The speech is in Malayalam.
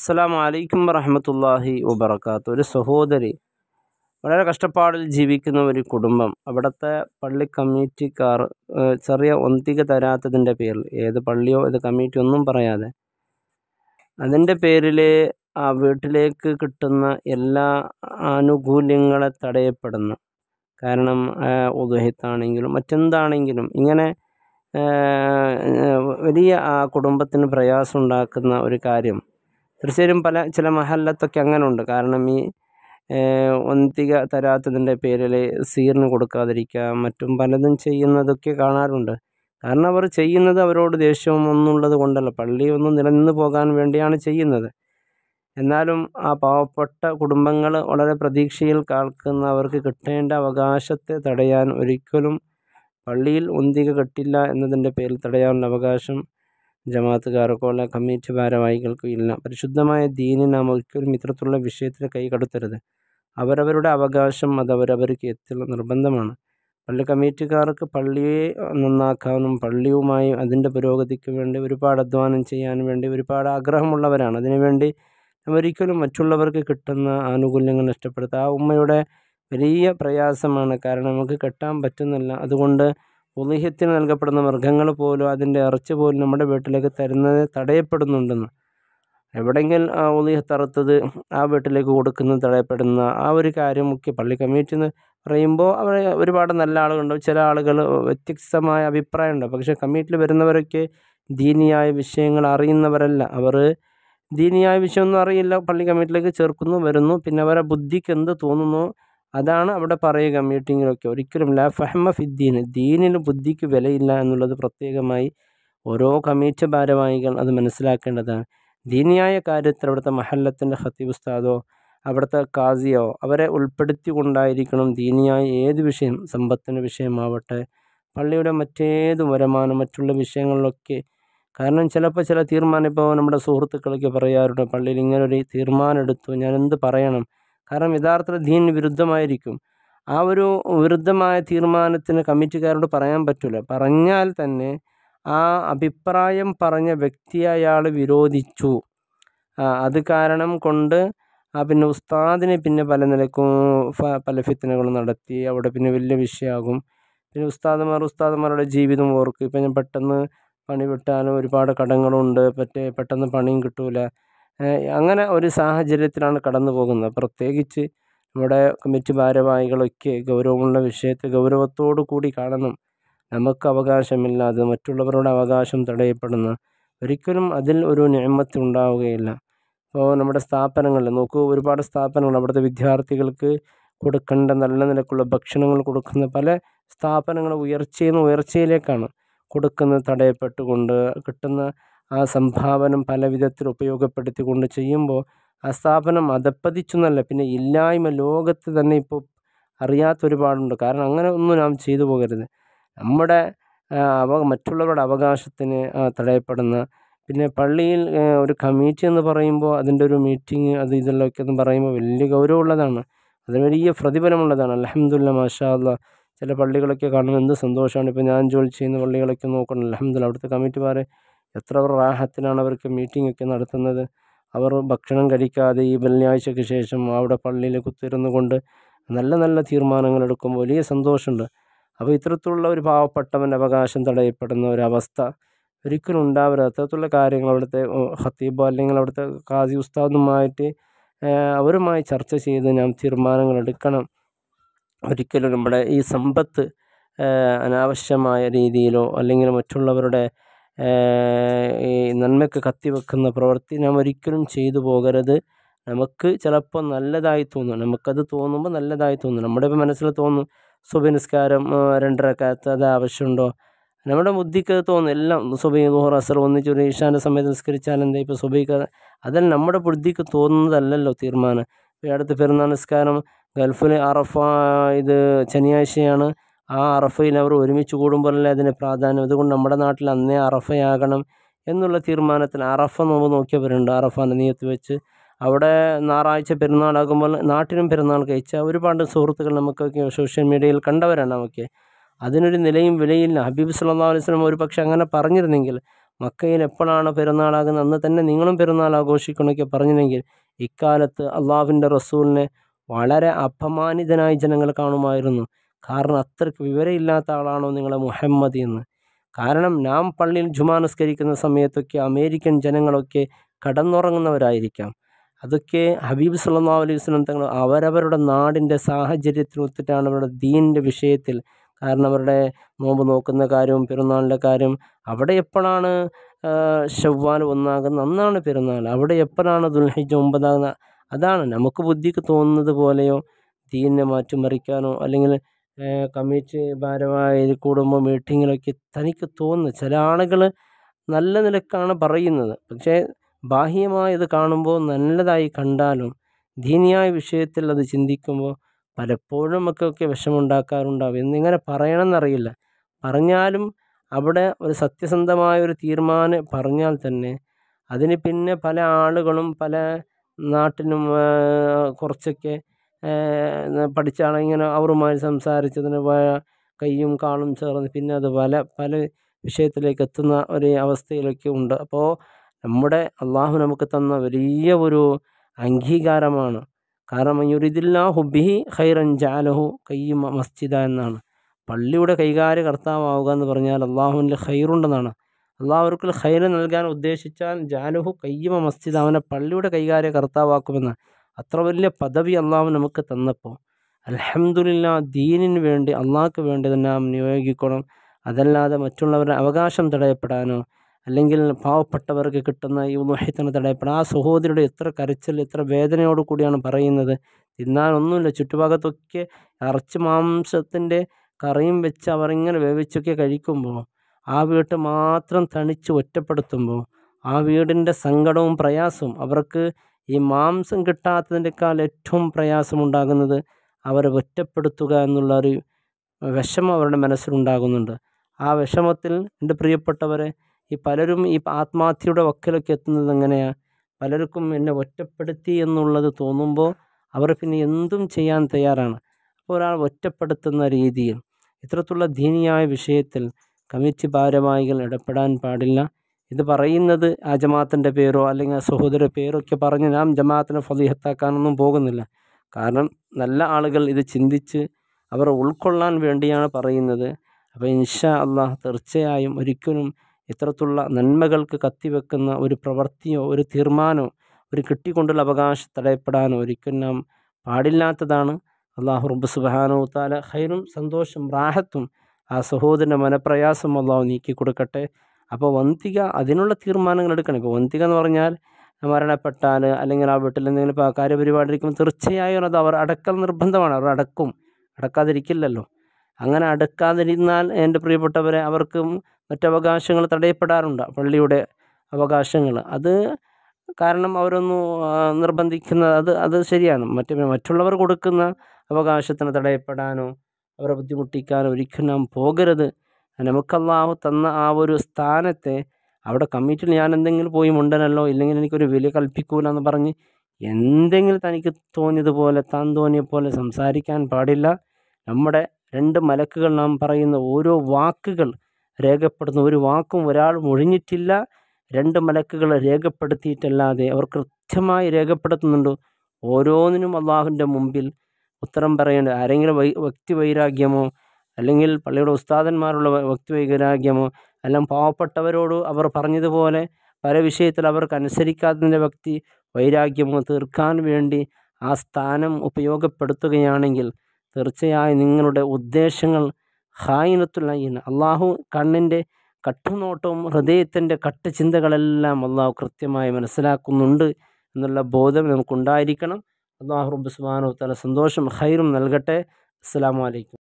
അസ്സാം വലൈക്കും വറഹമത്തല്ലാഹി വബർക്കാത്ത ഒരു സഹോദരി വളരെ കഷ്ടപ്പാടിൽ ജീവിക്കുന്ന ഒരു കുടുംബം അവിടുത്തെ പള്ളി കമ്മിറ്റിക്കാർ ചെറിയ ഒന്തിക തരാത്തതിൻ്റെ പേരിൽ ഏത് പള്ളിയോ ഏത് കമ്മിറ്റി ഒന്നും പറയാതെ അതിൻ്റെ പേരിൽ ആ വീട്ടിലേക്ക് കിട്ടുന്ന എല്ലാ ആനുകൂല്യങ്ങളെ തടയപ്പെടുന്നു കാരണം ഉദഹിത്താണെങ്കിലും മറ്റെന്താണെങ്കിലും ഇങ്ങനെ വലിയ ആ കുടുംബത്തിന് പ്രയാസം ഉണ്ടാക്കുന്ന ഒരു കാര്യം തീർച്ചയായും പല ചില മഹല്ലത്തൊക്കെ അങ്ങനെ ഉണ്ട് കാരണം ഈ ഒന്തിക തരാത്തതിൻ്റെ പേരിൽ സീറിന് കൊടുക്കാതിരിക്കുക മറ്റും പലതും ചെയ്യുന്നതൊക്കെ കാണാറുണ്ട് കാരണം അവർ ചെയ്യുന്നത് അവരോട് ദേഷ്യവും ഒന്നുള്ളത് കൊണ്ടല്ല പള്ളി ഒന്ന് നിലനിന്ന് പോകാൻ വേണ്ടിയാണ് ചെയ്യുന്നത് എന്നാലും ആ പാവപ്പെട്ട കുടുംബങ്ങൾ വളരെ പ്രതീക്ഷയിൽ കാൽക്കുന്നവർക്ക് കിട്ടേണ്ട അവകാശത്തെ തടയാൻ ഒരിക്കലും പള്ളിയിൽ ഒന്തിക കെട്ടില്ല എന്നതിൻ്റെ പേരിൽ തടയാനുള്ള അവകാശം ജമാഅത്തുകാർക്കോ കമ്മിറ്റി ഭാരവാഹികൾക്കോ ഇല്ല പരിശുദ്ധമായ ദീനി നാം ഒരിക്കലും ഇത്തരത്തിലുള്ള വിഷയത്തിൽ കൈ കടത്തരുത് അവരവരുടെ അവകാശം അത് അവരവർക്ക് എത്തുള്ള നിർബന്ധമാണ് പള്ളി കമ്മിറ്റിക്കാർക്ക് പള്ളിയെ നന്നാക്കാനും പള്ളിയുമായി അതിൻ്റെ പുരോഗതിക്ക് വേണ്ടി ഒരുപാട് അധ്വാനം ചെയ്യാൻ വേണ്ടി ഒരുപാട് ആഗ്രഹമുള്ളവരാണ് അതിനുവേണ്ടി ഒരിക്കലും മറ്റുള്ളവർക്ക് കിട്ടുന്ന ആനുകൂല്യങ്ങൾ നഷ്ടപ്പെടുത്തുക ആ ഉമ്മയുടെ വലിയ പ്രയാസമാണ് കാരണം നമുക്ക് കെട്ടാൻ പറ്റുന്നില്ല അതുകൊണ്ട് ഉദഹ്യത്തിന് നൽകപ്പെടുന്ന മൃഗങ്ങൾ പോലും അതിൻ്റെ ഇറച്ചി പോലും നമ്മുടെ വീട്ടിലേക്ക് തരുന്നത് തടയപ്പെടുന്നുണ്ടെന്ന് എവിടെയെങ്കിലും ആ ഉദഹ്യത്ത് ആ വീട്ടിലേക്ക് കൊടുക്കുന്നത് തടയപ്പെടുന്ന ആ ഒരു കാര്യം മുഖ്യ പള്ളി കമ്മിറ്റി എന്ന് പറയുമ്പോൾ അവർ ഒരുപാട് നല്ല ആളുകളുണ്ട് ചില ആളുകൾ വ്യത്യസ്തമായ അഭിപ്രായമുണ്ട് പക്ഷേ കമ്മിറ്റിയിൽ വരുന്നവരൊക്കെ ദീനിയായ വിഷയങ്ങൾ അറിയുന്നവരല്ല അവർ ദീനിയായ വിഷയമൊന്നും അറിയില്ല പള്ളി കമ്മിറ്റിയിലേക്ക് ചേർക്കുന്നു വരുന്നു പിന്നെ അവരെ ബുദ്ധിക്ക് എന്ത് തോന്നുന്നു അതാണ് അവിടെ പറയുക മീറ്റിങ്ങിലൊക്കെ ഒരിക്കലും ലാ ഫഹ്മ ഫിദ്ദീൻ ദീനിന് ബുദ്ധിക്ക് വിലയില്ല എന്നുള്ളത് പ്രത്യേകമായി ഓരോ കമ്മിറ്റി ഭാരവാഹികൾ അത് മനസ്സിലാക്കേണ്ടതാണ് ദീനിയായ കാര്യത്തിൽ അവിടുത്തെ മഹല്ലത്തിൻ്റെ ഖത്തീബ് ഉസ്താദോ അവിടുത്തെ കാസിയോ അവരെ ഉൾപ്പെടുത്തിക്കൊണ്ടായിരിക്കണം ദീനിയായ ഏത് വിഷയം സമ്പത്തിൻ്റെ വിഷയമാവട്ടെ പള്ളിയുടെ മറ്റേത് വരുമാനം മറ്റുള്ള വിഷയങ്ങളിലൊക്കെ കാരണം ചിലപ്പോൾ ചില തീരുമാനം ഇപ്പോൾ നമ്മുടെ സുഹൃത്തുക്കളൊക്കെ പറയാറുണ്ട് പള്ളിയിൽ ഇങ്ങനൊരു തീരുമാനം എടുത്തു ഞാൻ എന്ത് പറയണം കാരണം യഥാർത്ഥ ദീനിന് വിരുദ്ധമായിരിക്കും ആ ഒരു വിരുദ്ധമായ തീരുമാനത്തിന് കമ്മിറ്റിക്കാരോട് പറയാൻ പറ്റില്ല പറഞ്ഞാൽ തന്നെ ആ അഭിപ്രായം പറഞ്ഞ വ്യക്തി അയാൾ വിരോധിച്ചു അത് കാരണം കൊണ്ട് ആ പിന്നെ ഉസ്താദിനെ പിന്നെ പല നിലക്കും പല ഫിത്തനകളും നടത്തി അവിടെ പിന്നെ വലിയ വിഷയമാകും പിന്നെ ഉസ്താദന്മാർ ഉസ്താദന്മാരുടെ ജീവിതം ഓർക്കും ഇപ്പം ഞാൻ പെട്ടെന്ന് പണി വിട്ടാലും ഒരുപാട് കടങ്ങളുണ്ട് പറ്റേ പെട്ടെന്ന് പണിയും കിട്ടൂല അങ്ങനെ ഒരു സാഹചര്യത്തിലാണ് കടന്നു പോകുന്നത് പ്രത്യേകിച്ച് നമ്മുടെ കമ്മിറ്റി ഭാരവാഹികളൊക്കെ ഗൗരവമുള്ള വിഷയത്തെ ഗൗരവത്തോടു കൂടി കാണണം നമുക്ക് അവകാശമില്ലാതെ മറ്റുള്ളവരുടെ അവകാശം തടയപ്പെടുന്ന ഒരിക്കലും അതിൽ ഒരു ഞമ്മത്ത് ഉണ്ടാവുകയില്ല ഇപ്പോൾ നമ്മുടെ സ്ഥാപനങ്ങളിൽ നോക്കൂ ഒരുപാട് സ്ഥാപനങ്ങൾ അവിടുത്തെ വിദ്യാർത്ഥികൾക്ക് കൊടുക്കേണ്ട നല്ല നിലക്കുള്ള ഭക്ഷണങ്ങൾ കൊടുക്കുന്ന പല സ്ഥാപനങ്ങൾ ഉയർച്ചയിൽ നിന്ന് ഉയർച്ചയിലേക്കാണ് കൊടുക്കുന്നത് തടയപ്പെട്ടുകൊണ്ട് കിട്ടുന്ന ആ സംഭാവനം പല വിധത്തിൽ ഉപയോഗപ്പെടുത്തിക്കൊണ്ട് ചെയ്യുമ്പോൾ ആ സ്ഥാപനം എന്നല്ല പിന്നെ ഇല്ലായ്മ ലോകത്ത് തന്നെ ഇപ്പോൾ അറിയാത്ത ഒരുപാടുണ്ട് കാരണം അങ്ങനെ ഒന്നും നാം ചെയ്തു പോകരുത് നമ്മുടെ അവ മറ്റുള്ളവരുടെ അവകാശത്തിന് തടയപ്പെടുന്ന പിന്നെ പള്ളിയിൽ ഒരു കമ്മിറ്റി എന്ന് പറയുമ്പോൾ അതിൻ്റെ ഒരു മീറ്റിംഗ് അത് ഇതെല്ലാമൊക്കെ എന്ന് പറയുമ്പോൾ വലിയ ഗൗരവമുള്ളതാണ് അത് വലിയ പ്രതിഫലമുള്ളതാണ് അലഹമുല്ല മാഷാ ചില പള്ളികളൊക്കെ കാണുമ്പോൾ എന്ത് സന്തോഷമാണ് ഇപ്പോൾ ഞാൻ ജോലി ചെയ്യുന്ന പള്ളികളൊക്കെ നോക്കണം അലഹമുല്ല അവിടുത്തെ കമ്മിറ്റി കമ്മിറ്റിമാർ എത്ര റാഹത്തിലാണ് അവർക്ക് മീറ്റിംഗ് ഒക്കെ നടത്തുന്നത് അവർ ഭക്ഷണം കഴിക്കാതെ ഈ വെള്ളിയാഴ്ചയ്ക്ക് ശേഷം അവിടെ പള്ളിയിൽ കുത്തിരുന്നു കൊണ്ട് നല്ല നല്ല തീരുമാനങ്ങൾ എടുക്കുമ്പോൾ വലിയ സന്തോഷമുണ്ട് അപ്പോൾ ഇത്തരത്തിലുള്ള ഒരു പാവപ്പെട്ടവൻ്റെ അവകാശം തടയപ്പെടുന്ന ഒരവസ്ഥ ഒരിക്കലും ഉണ്ടാവരുത് അത്തരത്തിലുള്ള കാര്യങ്ങൾ അവിടുത്തെ ഹത്തീബോ അല്ലെങ്കിൽ അവിടുത്തെ കാസി ഉസ്താദുമായിട്ട് അവരുമായി ചർച്ച ചെയ്ത് ഞാൻ തീരുമാനങ്ങൾ എടുക്കണം ഒരിക്കലും നമ്മുടെ ഈ സമ്പത്ത് അനാവശ്യമായ രീതിയിലോ അല്ലെങ്കിൽ മറ്റുള്ളവരുടെ ഈ നന്മയ്ക്ക് കത്തിവെക്കുന്ന പ്രവൃത്തി നാം ഒരിക്കലും ചെയ്തു പോകരുത് നമുക്ക് ചിലപ്പോൾ നല്ലതായി തോന്നും നമുക്കത് തോന്നുമ്പോൾ നല്ലതായി തോന്നും നമ്മുടെ മനസ്സിൽ തോന്നും സുബഹി നിസ്കാരം രണ്ടരക്കാലത്ത് അത് ആവശ്യമുണ്ടോ നമ്മുടെ ബുദ്ധിക്ക് തോന്നും എല്ലാം സുബൈ ദുഹർ അസർ ഒന്നിച്ച് ഈശാൻ്റെ സമയത്ത് നിസ്കരിച്ചാൽ എന്താ ഇപ്പോൾ സുബൈക്ക് അതെല്ലാം നമ്മുടെ ബുദ്ധിക്ക് തോന്നുന്നതല്ലല്ലോ തീരുമാനം ഈ അടുത്ത് പെരുന്നാൾ നിസ്കാരം ഗൾഫിൽ അറഫ ഇത് ശനിയാഴ്ചയാണ് ആ അറഫയിൽ അവർ ഒരുമിച്ച് കൂടുമ്പോഴല്ലേ അതിന് പ്രാധാന്യം അതുകൊണ്ട് നമ്മുടെ നാട്ടിൽ അന്നേ അറഫയാകണം എന്നുള്ള തീരുമാനത്തിൽ അറഫ നോമ്പ് നോക്കിയവരുണ്ട് അറഫ നീയത്ത് വെച്ച് അവിടെ ഞായറാഴ്ച പെരുന്നാളാകുമ്പോൾ നാട്ടിനും പെരുന്നാൾ കഴിച്ച ഒരുപാട് സുഹൃത്തുക്കൾ നമുക്കൊക്കെ സോഷ്യൽ മീഡിയയിൽ കണ്ടവരാണ് നമുക്ക് അതിനൊരു നിലയും വിലയില്ല ഹബീബ് സല്ലാ സ്വലം ഒരു പക്ഷേ അങ്ങനെ പറഞ്ഞിരുന്നെങ്കിൽ മക്കയിൽ എപ്പോഴാണ് പെരുന്നാളാകുന്നത് അന്ന് തന്നെ നിങ്ങളും പെരുന്നാൾ ആഘോഷിക്കണമൊക്കെ പറഞ്ഞിരുന്നെങ്കിൽ ഇക്കാലത്ത് അള്ളാഹുവിൻ്റെ റസൂലിനെ വളരെ അപമാനിതനായി ജനങ്ങൾ കാണുമായിരുന്നു കാരണം അത്രയ്ക്ക് വിവരമില്ലാത്ത ആളാണോ നിങ്ങളെ മുഹമ്മദ് എന്ന് കാരണം നാം പള്ളിയിൽ ജുമാ നിസ്കരിക്കുന്ന സമയത്തൊക്കെ അമേരിക്കൻ ജനങ്ങളൊക്കെ കടന്നുറങ്ങുന്നവരായിരിക്കാം അതൊക്കെ ഹബീബ് സല്ലാ അലൈഹി വസ്ലം തങ്ങൾ അവരവരുടെ നാടിൻ്റെ സാഹചര്യത്തിനൊത്തിട്ടാണ് അവരുടെ ദീനിൻ്റെ വിഷയത്തിൽ കാരണം അവരുടെ നോമ്പ് നോക്കുന്ന കാര്യവും പെരുന്നാളിൻ്റെ കാര്യം അവിടെ എപ്പോഴാണ് ഷവ്വാൽ ഒന്നാകുന്ന അന്നാണ് പെരുന്നാൾ അവിടെ എപ്പോഴാണ് ദുൽഹിജ് ഒമ്പതാകുന്ന അതാണ് നമുക്ക് ബുദ്ധിക്ക് തോന്നുന്നത് പോലെയോ ദീനിനെ മാറ്റിമറിക്കാനോ അല്ലെങ്കിൽ കമ്മിറ്റി ഭാരമായി കൂടുമ്പോൾ മീറ്റിങ്ങിലൊക്കെ തനിക്ക് തോന്നുന്നു ചില ആളുകൾ നല്ല നിലക്കാണ് പറയുന്നത് പക്ഷേ ഇത് കാണുമ്പോൾ നല്ലതായി കണ്ടാലും ദീനിയായ വിഷയത്തിൽ അത് ചിന്തിക്കുമ്പോൾ പലപ്പോഴും നമുക്കൊക്കെ വിഷമുണ്ടാക്കാറുണ്ടാവും എന്നിങ്ങനെ പറയണമെന്നറിയില്ല പറഞ്ഞാലും അവിടെ ഒരു സത്യസന്ധമായ ഒരു തീരുമാനം പറഞ്ഞാൽ തന്നെ അതിന് പിന്നെ പല ആളുകളും പല നാട്ടിനും കുറച്ചൊക്കെ പഠിച്ചാണ് ഇങ്ങനെ അവരുമായി സംസാരിച്ചതിന് കൈയും കാലും ചേർന്ന് പിന്നെ അത് പല പല വിഷയത്തിലേക്ക് എത്തുന്ന ഒരു അവസ്ഥയിലൊക്കെ ഉണ്ട് അപ്പോൾ നമ്മുടെ അള്ളാഹു നമുക്ക് തന്ന വലിയ ഒരു അംഗീകാരമാണ് കാരണം യുരിദില്ലാ ഹുബി ഹൈറൻ ജാലഹു കയ്യും മസ്ജിദ എന്നാണ് പള്ളിയുടെ കൈകാര്യ കർത്താവുക എന്ന് പറഞ്ഞാൽ അള്ളാഹുവിൻ്റെ ഹൈറുണ്ടെന്നാണ് അള്ളാഹുക്കിൽ ഹൈർ നൽകാൻ ഉദ്ദേശിച്ചാൽ ജാലുഹു കയ്യമ മസ്ജിദ് അവനെ പള്ളിയുടെ കൈകാര്യ കർത്താവാക്കുമെന്ന് അത്ര വലിയ പദവി അള്ളാഹു നമുക്ക് തന്നപ്പോൾ അലഹമുല്ല ദീനിന് വേണ്ടി അള്ളാഹ്ക്ക് വേണ്ടി തന്നെ നാം നിയോഗിക്കണം അതല്ലാതെ മറ്റുള്ളവരുടെ അവകാശം തടയപ്പെടാനോ അല്ലെങ്കിൽ പാവപ്പെട്ടവർക്ക് കിട്ടുന്ന ഈ ഉദ്വഹത്തിന് തടയപ്പെടാൻ ആ സഹോദരിയുടെ എത്ര കരച്ചൽ എത്ര വേദനയോട് കൂടിയാണ് പറയുന്നത് തിന്നാനൊന്നുമില്ല ചുറ്റുഭാഗത്തൊക്കെ ഇറച്ചി മാംസത്തിൻ്റെ കറിയും വെച്ച് അവരിങ്ങനെ വേവിച്ചൊക്കെ കഴിക്കുമ്പോൾ ആ വീട്ട് മാത്രം തണിച്ച് ഒറ്റപ്പെടുത്തുമ്പോൾ ആ വീടിൻ്റെ സങ്കടവും പ്രയാസവും അവർക്ക് ഈ മാംസം കിട്ടാത്തതിൻ്റെക്കാൾ ഏറ്റവും പ്രയാസമുണ്ടാകുന്നത് അവരെ ഒറ്റപ്പെടുത്തുക എന്നുള്ള ഒരു വിഷമം അവരുടെ മനസ്സിലുണ്ടാകുന്നുണ്ട് ആ വിഷമത്തിൽ എൻ്റെ പ്രിയപ്പെട്ടവരെ ഈ പലരും ഈ ആത്മാർത്ഥിയുടെ വക്കിലൊക്കെ എത്തുന്നത് എങ്ങനെയാണ് പലർക്കും എന്നെ ഒറ്റപ്പെടുത്തി എന്നുള്ളത് തോന്നുമ്പോൾ അവർ പിന്നെ എന്തും ചെയ്യാൻ തയ്യാറാണ് അപ്പോൾ ഒരാൾ ഒറ്റപ്പെടുത്തുന്ന രീതിയിൽ ഇത്തരത്തിലുള്ള ദീനിയായ വിഷയത്തിൽ കമ്മിറ്റി ഭാരവാഹികൾ ഇടപെടാൻ പാടില്ല ഇത് പറയുന്നത് ആ ജമാഅത്തിൻ്റെ പേരോ അല്ലെങ്കിൽ ആ സഹോദര പേരൊക്കെ പറഞ്ഞ് നാം ജമാഅത്തിനെ ഫലീഹത്താക്കാനൊന്നും പോകുന്നില്ല കാരണം നല്ല ആളുകൾ ഇത് ചിന്തിച്ച് അവർ ഉൾക്കൊള്ളാൻ വേണ്ടിയാണ് പറയുന്നത് അപ്പോൾ ഇൻഷാ അള്ളാഹ് തീർച്ചയായും ഒരിക്കലും ഇത്തരത്തിലുള്ള നന്മകൾക്ക് കത്തിവെക്കുന്ന ഒരു പ്രവൃത്തിയോ ഒരു തീർമാനമോ ഒരു കിട്ടിക്കൊണ്ടുള്ള അവകാശം തടയപ്പെടാനോ ഒരിക്കലും നാം പാടില്ലാത്തതാണ് അള്ളാഹു റബ്ബ് സുബാനോ താല ഹൈറും സന്തോഷം റാഹത്തും ആ സഹോദരൻ്റെ മനപ്രയാസം അള്ളാഹു നീക്കി കൊടുക്കട്ടെ അപ്പോൾ വന്തിക അതിനുള്ള തീരുമാനങ്ങൾ എടുക്കണം ഇപ്പോൾ വന്തിക എന്ന് പറഞ്ഞാൽ മരണപ്പെട്ടാൽ അല്ലെങ്കിൽ ആ വീട്ടിൽ എന്തെങ്കിലും കാര്യപരിപാടി ഇരിക്കുമ്പോൾ തീർച്ചയായും അത് അവർ അടക്കൽ നിർബന്ധമാണ് അവർ അടക്കും അടക്കാതിരിക്കില്ലല്ലോ അങ്ങനെ അടുക്കാതിരുന്നാൽ എൻ്റെ പ്രിയപ്പെട്ടവരെ അവർക്കും മറ്റവകാശങ്ങൾ തടയപ്പെടാറുണ്ട് പള്ളിയുടെ അവകാശങ്ങൾ അത് കാരണം അവരൊന്നു നിർബന്ധിക്കുന്ന അത് അത് ശരിയാണ് മറ്റേ മറ്റുള്ളവർ കൊടുക്കുന്ന അവകാശത്തിന് തടയപ്പെടാനോ അവരെ ബുദ്ധിമുട്ടിക്കാനോ ഒരിക്കലും നാം പോകരുത് നമുക്കല്ലാഹു തന്ന ആ ഒരു സ്ഥാനത്തെ അവിടെ കമ്മിറ്റിയിൽ ഞാൻ എന്തെങ്കിലും പോയി മുണ്ടനല്ലോ ഇല്ലെങ്കിൽ എനിക്കൊരു വില കൽപ്പിക്കൂലെന്ന് എന്ന് പറഞ്ഞ് എന്തെങ്കിലും തനിക്ക് തോന്നിയതുപോലെ താൻ തോന്നിയ പോലെ സംസാരിക്കാൻ പാടില്ല നമ്മുടെ രണ്ട് മലക്കുകൾ നാം പറയുന്ന ഓരോ വാക്കുകൾ രേഖപ്പെടുത്തുന്ന ഒരു വാക്കും ഒരാൾ ഒഴിഞ്ഞിട്ടില്ല രണ്ട് മലക്കുകൾ രേഖപ്പെടുത്തിയിട്ടല്ലാതെ അവർ കൃത്യമായി രേഖപ്പെടുത്തുന്നുണ്ട് ഓരോന്നിനും അള്ളാഹുവിൻ്റെ മുമ്പിൽ ഉത്തരം പറയേണ്ട ആരെങ്കിലും വ്യക്തി വൈരാഗ്യമോ അല്ലെങ്കിൽ പള്ളിയുടെ ഉസ്താദന്മാരുള്ള ഭക്തി വൈരാഗ്യമോ എല്ലാം പാവപ്പെട്ടവരോട് അവർ പറഞ്ഞതുപോലെ പല വിഷയത്തിൽ അവർക്ക് അനുസരിക്കാത്തതിൻ്റെ ഭക്തി വൈരാഗ്യമോ തീർക്കാൻ വേണ്ടി ആ സ്ഥാനം ഉപയോഗപ്പെടുത്തുകയാണെങ്കിൽ തീർച്ചയായും നിങ്ങളുടെ ഉദ്ദേശങ്ങൾ ഹായിനത്തുള്ളയിൻ അള്ളാഹു കണ്ണിൻ്റെ കട്ടുനോട്ടവും ഹൃദയത്തിൻ്റെ കട്ട് ചിന്തകളെല്ലാം അള്ളാഹു കൃത്യമായി മനസ്സിലാക്കുന്നുണ്ട് എന്നുള്ള ബോധം നമുക്കുണ്ടായിരിക്കണം അള്ളാഹു റബ്ബ് സുബാനോ തല സന്തോഷം ഹൈറും നൽകട്ടെ അസ്സാം വലൈക്കും